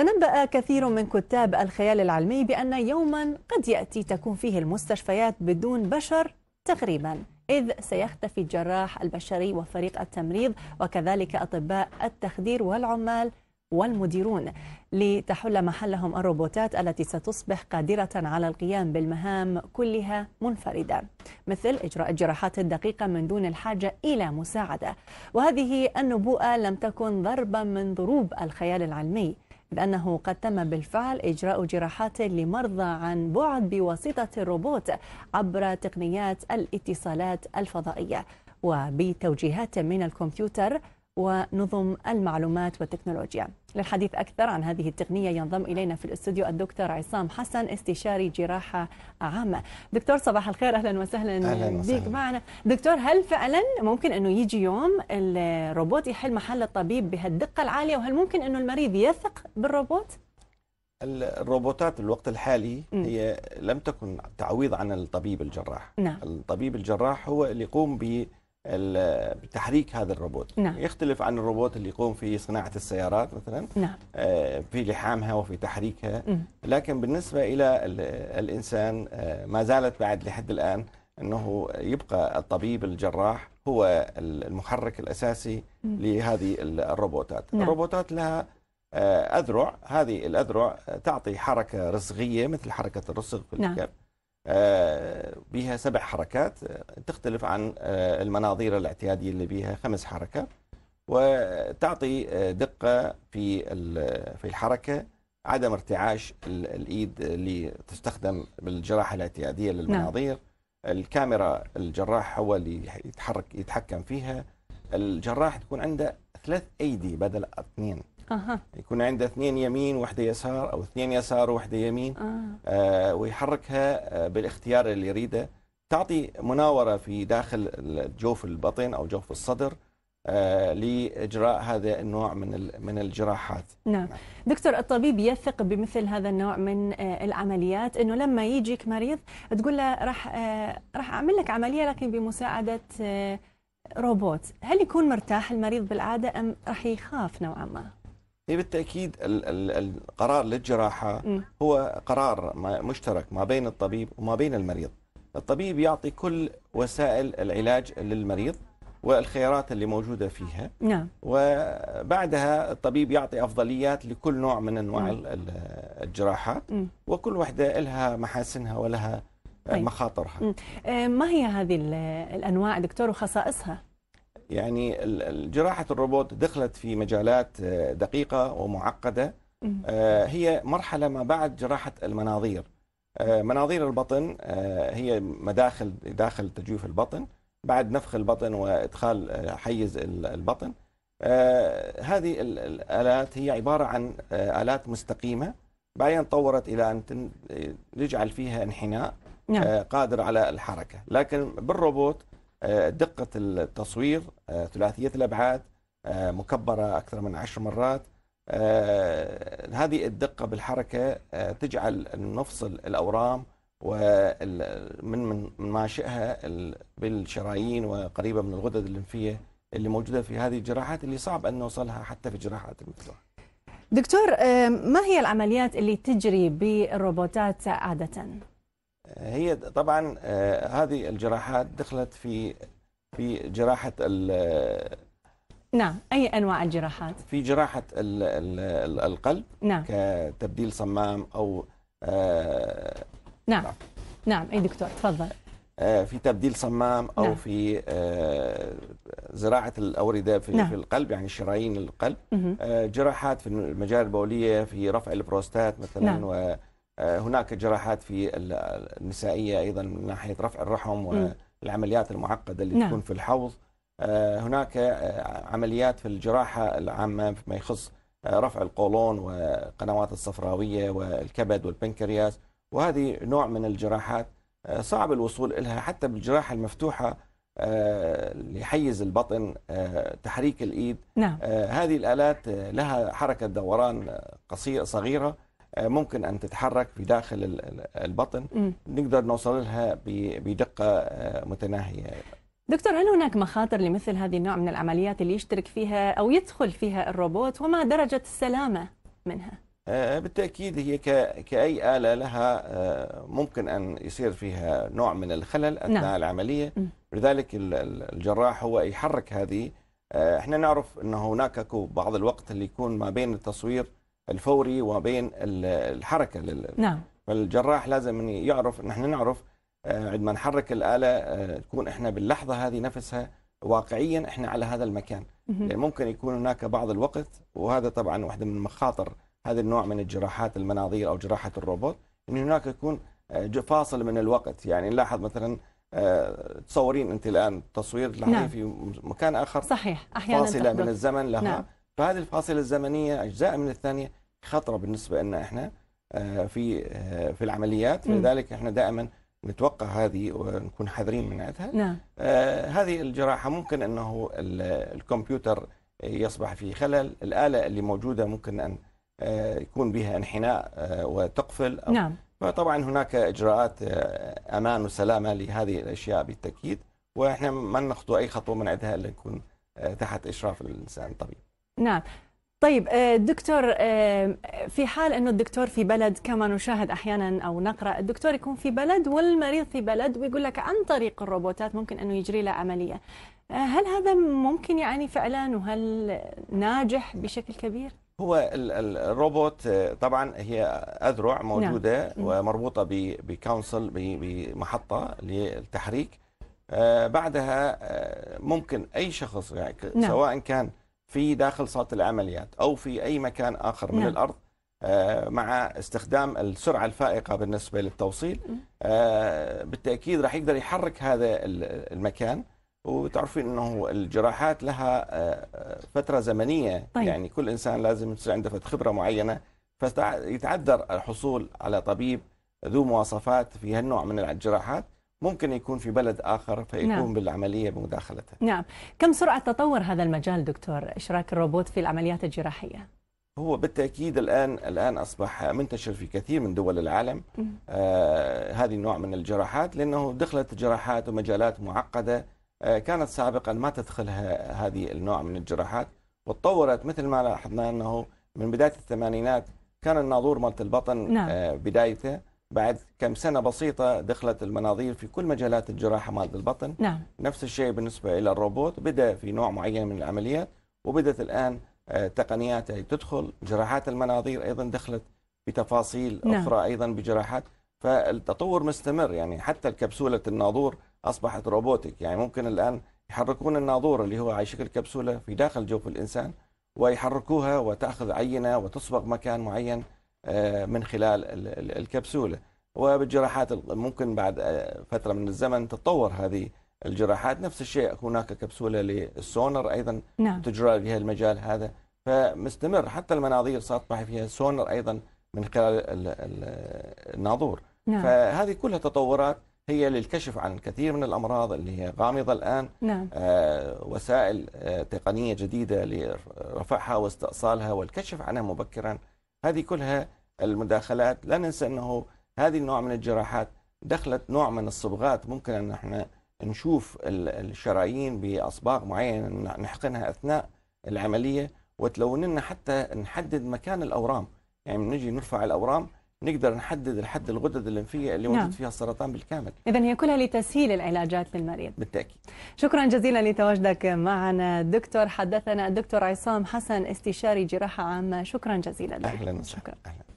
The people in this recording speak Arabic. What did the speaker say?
تنبأ كثير من كتاب الخيال العلمي بأن يوما قد يأتي تكون فيه المستشفيات بدون بشر تقريبا إذ سيختفي الجراح البشري وفريق التمريض وكذلك أطباء التخدير والعمال والمديرون لتحل محلهم الروبوتات التي ستصبح قادرة على القيام بالمهام كلها منفردة مثل إجراء الجراحات الدقيقة من دون الحاجة إلى مساعدة وهذه النبوءة لم تكن ضربا من ضروب الخيال العلمي بأنه قد تم بالفعل إجراء جراحات لمرضى عن بعد بواسطة الروبوت عبر تقنيات الاتصالات الفضائية وبتوجيهات من الكمبيوتر ونظم المعلومات والتكنولوجيا للحديث أكثر عن هذه التقنية ينضم إلينا في الاستوديو الدكتور عصام حسن استشاري جراحة عامة دكتور صباح الخير أهلا وسهلا, أهلاً وسهلاً. بك معنا دكتور هل فعلا ممكن أنه يجي يوم الروبوت يحل محل الطبيب بهالدقة العالية وهل ممكن أنه المريض يثق بالروبوت؟ الروبوتات الوقت الحالي م. هي لم تكن تعويض عن الطبيب الجراح نعم. الطبيب الجراح هو اللي يقوم ب بتحريك هذا الروبوت نعم. يختلف عن الروبوت اللي يقوم في صناعة السيارات مثلا نعم. آه، في لحامها وفي تحريكها م. لكن بالنسبة إلى الإنسان آه، ما زالت بعد لحد الآن أنه يبقى الطبيب الجراح هو المحرك الأساسي م. لهذه الروبوتات نعم. الروبوتات لها آه، أذرع هذه الأذرع تعطي حركة رسغية مثل حركة الرسغ في نعم. الكف آه، بها سبع حركات آه، تختلف عن آه، المناظير الاعتيادية اللي بها خمس حركات وتعطي دقة في في الحركة عدم ارتعاش الإيد اللي تستخدم بالجراحة الاعتيادية نعم. للمناظير نعم. الكاميرا الجراح هو اللي يتحرك يتحكم فيها الجراح تكون عنده ثلاث أيدي بدل اثنين أه. يكون عنده اثنين يمين واحدة يسار أو اثنين يسار واحدة يمين أه. آه ويحركها آه، بالاختيار اللي يريده تعطي مناورة في داخل جوف البطن أو جوف الصدر آه لاجراء هذا النوع من من الجراحات. نعم. نعم. دكتور الطبيب يثق بمثل هذا النوع من آه العمليات انه لما يجيك مريض تقول له راح آه راح اعمل لك عمليه لكن بمساعده آه، روبوت، هل يكون مرتاح المريض بالعاده ام راح يخاف نوعا ما؟ هي إيه بالتأكيد القرار للجراحة هو قرار مشترك ما بين الطبيب وما بين المريض الطبيب يعطي كل وسائل العلاج للمريض والخيارات اللي موجودة فيها نعم. وبعدها الطبيب يعطي أفضليات لكل نوع من أنواع م. الجراحات م. وكل وحدة لها محاسنها ولها طيب. مخاطرها م. آه، ما هي هذه الأنواع دكتور وخصائصها؟ يعني جراحة الروبوت دخلت في مجالات آه، دقيقة ومعقدة آه، هي مرحلة ما بعد جراحة المناظير آه، مناظير البطن هي مداخل داخل تجويف البطن بعد نفخ البطن وإدخال حيز البطن هذه الآلات هي عبارة عن آلات مستقيمة بعدين تطورت إلى أن نجعل فيها انحناء نعم. قادر على الحركة لكن بالروبوت آه، دقة التصوير آه، ثلاثية الأبعاد آه، مكبرة أكثر من عشر مرات هذه الدقة بالحركة تجعل نفصل الأورام ومن من مناشئها بالشرايين وقريبة من الغدد الليمفية اللي موجودة في هذه الجراحات اللي صعب أن نوصلها حتى في جراحات المفتوح دكتور ما هي العمليات اللي تجري بالروبوتات عادة؟ هي طبعا آه، هذه الجراحات دخلت في في جراحه ال نعم اي انواع الجراحات في جراحه الـ الـ القلب نعم كتبديل صمام او آه نعم نعم, اي دكتور تفضل آه، في تبديل صمام او نعم. في آه، زراعه الاورده في, نعم. في القلب يعني شرايين القلب جراحات في المجاري البوليه في رفع البروستات مثلا نعم. آه، هناك جراحات في النسائية أيضا من ناحية رفع الرحم والعمليات المعقدة اللي نعم. تكون في الحوض آه، هناك آه، عمليات في الجراحة العامة فيما يخص رفع القولون والقنوات الصفراوية والكبد والبنكرياس وهذه نوع من الجراحات صعب الوصول إلها حتى بالجراحة المفتوحة لحيز البطن تحريك الإيد نعم. هذه الآلات لها حركة دوران قصيرة صغيرة آه، ممكن ان تتحرك في داخل البطن نقدر نوصل لها بدقه آه، متناهيه دكتور هل هناك مخاطر لمثل هذه النوع من العمليات اللي يشترك فيها او يدخل فيها الروبوت وما درجه السلامه منها؟ آه، بالتاكيد هي كاي اله لها ممكن ان يصير فيها نوع من الخلل اثناء نعم. العمليه لذلك الجراح هو يحرك هذه احنا نعرف انه هناك بعض الوقت اللي يكون ما بين التصوير الفوري وبين الحركه لل... نعم فالجراح لازم يعرف نحن نعرف آه، عندما نحرك الآلة آه، تكون إحنا باللحظة هذه نفسها واقعيا إحنا على هذا المكان يعني ممكن يكون هناك بعض الوقت وهذا طبعا واحدة من مخاطر هذا النوع من الجراحات المناظير أو جراحة الروبوت أن هناك يكون آه، فاصل من الوقت يعني نلاحظ مثلا تصورين أنت الآن تصوير نعم. في مكان آخر صحيح أحيانا فاصلة من الزمن لها نعم. فهذه الفاصلة الزمنية أجزاء من الثانية خطره بالنسبه لنا احنا آه، في آه، في العمليات فلذلك احنا دائما نتوقع هذه ونكون حذرين من عندها نعم. آه، هذه الجراحه ممكن انه الكمبيوتر يصبح فيه خلل الاله اللي موجوده ممكن ان يكون بها انحناء وتقفل أو نعم فطبعا هناك اجراءات امان وسلامه لهذه الاشياء بالتاكيد واحنا ما نخطو اي خطوه من عندها الا نكون تحت اشراف الانسان الطبيب نعم طيب آه، دكتور آه، في حال انه الدكتور في بلد كما نشاهد احيانا او نقرا الدكتور يكون في بلد والمريض في بلد ويقول لك عن طريق الروبوتات ممكن انه يجري له عمليه آه، هل هذا ممكن يعني فعلا وهل ناجح بشكل كبير هو الروبوت طبعا هي اذرع نعم. موجوده نعم. ومربوطه بكونسل بمحطه للتحريك بعدها ممكن اي شخص يعني نعم. سواء كان في داخل صاله العمليات او في اي مكان اخر من نعم. الارض آه، مع استخدام السرعه الفائقه بالنسبه للتوصيل آه، بالتاكيد راح يقدر يحرك هذا المكان وتعرفين انه الجراحات لها آه، فتره زمنيه طيب. يعني كل انسان لازم يصير عنده خبره معينه فيتعذر الحصول على طبيب ذو مواصفات في هالنوع من الجراحات ممكن يكون في بلد آخر فيقوم نعم. بالعملية بمداخلته نعم كم سرعة تطور هذا المجال دكتور إشراك الروبوت في العمليات الجراحية؟ هو بالتأكيد الآن الآن أصبح منتشر في كثير من دول العالم آه هذه النوع من الجراحات لأنه دخلت جراحات ومجالات معقدة آه كانت سابقا ما تدخلها هذه النوع من الجراحات وتطورت مثل ما لاحظنا أنه من بداية الثمانينات كان الناظور مالت البطن نعم. آه بدايته بعد كم سنة بسيطة دخلت المناظير في كل مجالات الجراحة مالت البطن نعم. نفس الشيء بالنسبة إلى الروبوت بدأ في نوع معين من العمليات وبدأت الآن آه، تقنيات تدخل جراحات المناظير أيضا دخلت بتفاصيل نعم. أخرى أيضا بجراحات فالتطور مستمر يعني حتى الكبسولة الناظور أصبحت روبوتك يعني ممكن الآن يحركون الناظور اللي هو على شكل كبسولة في داخل جوف الإنسان ويحركوها وتأخذ عينة وتصبغ مكان معين آه، من خلال الكبسولة وبالجراحات ممكن بعد آه، فترة من الزمن تتطور هذه الجراحات نفس الشيء هناك كبسولة للسونر أيضا نعم. تجرى في المجال هذا فمستمر حتى المناظير صارت فيها سونر أيضا من خلال الناظور نعم. فهذه كلها تطورات هي للكشف عن الكثير من الأمراض اللي هي غامضة الآن نعم. آه وسائل آه تقنية جديدة لرفعها واستئصالها والكشف عنها مبكرا هذه كلها المداخلات لا ننسى أنه هذه النوع من الجراحات دخلت نوع من الصبغات ممكن أن احنا نشوف الشرايين بأصباغ معينة نحقنها أثناء العملية وتلون لنا حتى نحدد مكان الأورام يعني نجي نرفع الأورام نقدر نحدد الحد الغدد الليمفيه اللي موجود نعم. فيها السرطان بالكامل اذا هي كلها لتسهيل العلاجات للمريض بالتاكيد شكرا جزيلا لتواجدك معنا دكتور حدثنا الدكتور عصام حسن استشاري جراحه عامه شكرا جزيلا لك اهلا وسهلا